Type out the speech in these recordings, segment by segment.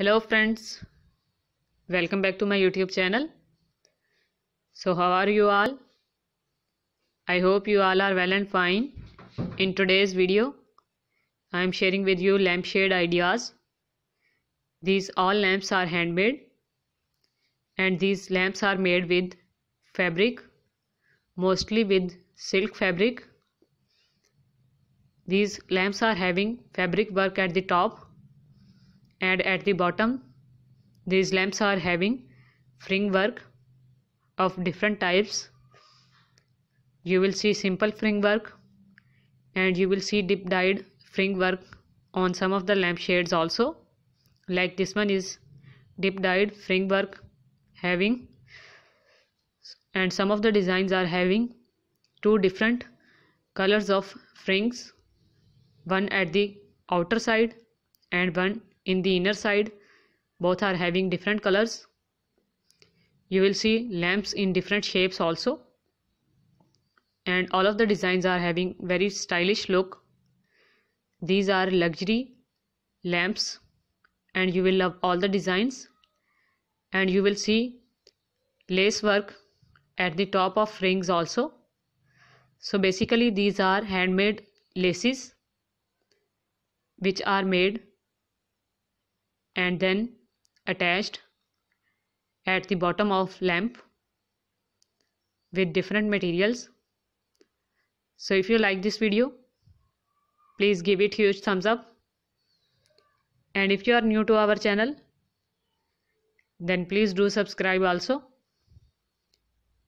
hello friends welcome back to my youtube channel so how are you all i hope you all are well and fine in today's video i am sharing with you lampshade ideas these all lamps are handmade and these lamps are made with fabric mostly with silk fabric these lamps are having fabric work at the top and at the bottom these lamps are having fring work of different types you will see simple fring work and you will see deep dyed fring work on some of the lamp shades also like this one is deep dyed fring work having and some of the designs are having two different colors of frings one at the outer side and one in the inner side both are having different colors you will see lamps in different shapes also and all of the designs are having very stylish look these are luxury lamps and you will love all the designs and you will see lace work at the top of rings also so basically these are handmade laces which are made and then attached at the bottom of lamp with different materials so if you like this video please give it huge thumbs up and if you are new to our channel then please do subscribe also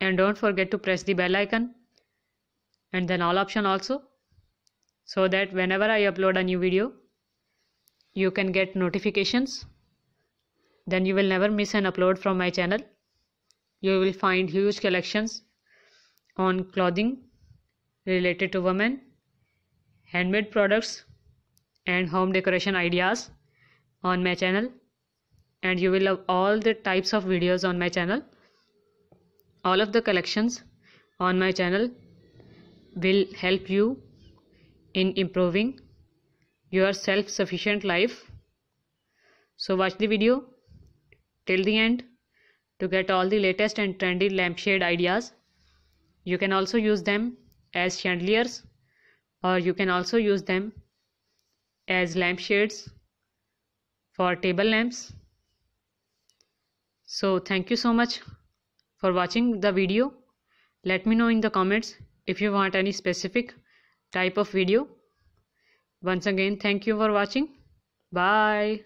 and don't forget to press the bell icon and then all option also so that whenever I upload a new video you can get notifications then you will never miss an upload from my channel you will find huge collections on clothing related to women handmade products and home decoration ideas on my channel and you will have all the types of videos on my channel all of the collections on my channel will help you in improving your self sufficient life. So, watch the video till the end to get all the latest and trendy lampshade ideas. You can also use them as chandeliers or you can also use them as lampshades for table lamps. So thank you so much for watching the video. Let me know in the comments if you want any specific type of video. Once again, thank you for watching. Bye.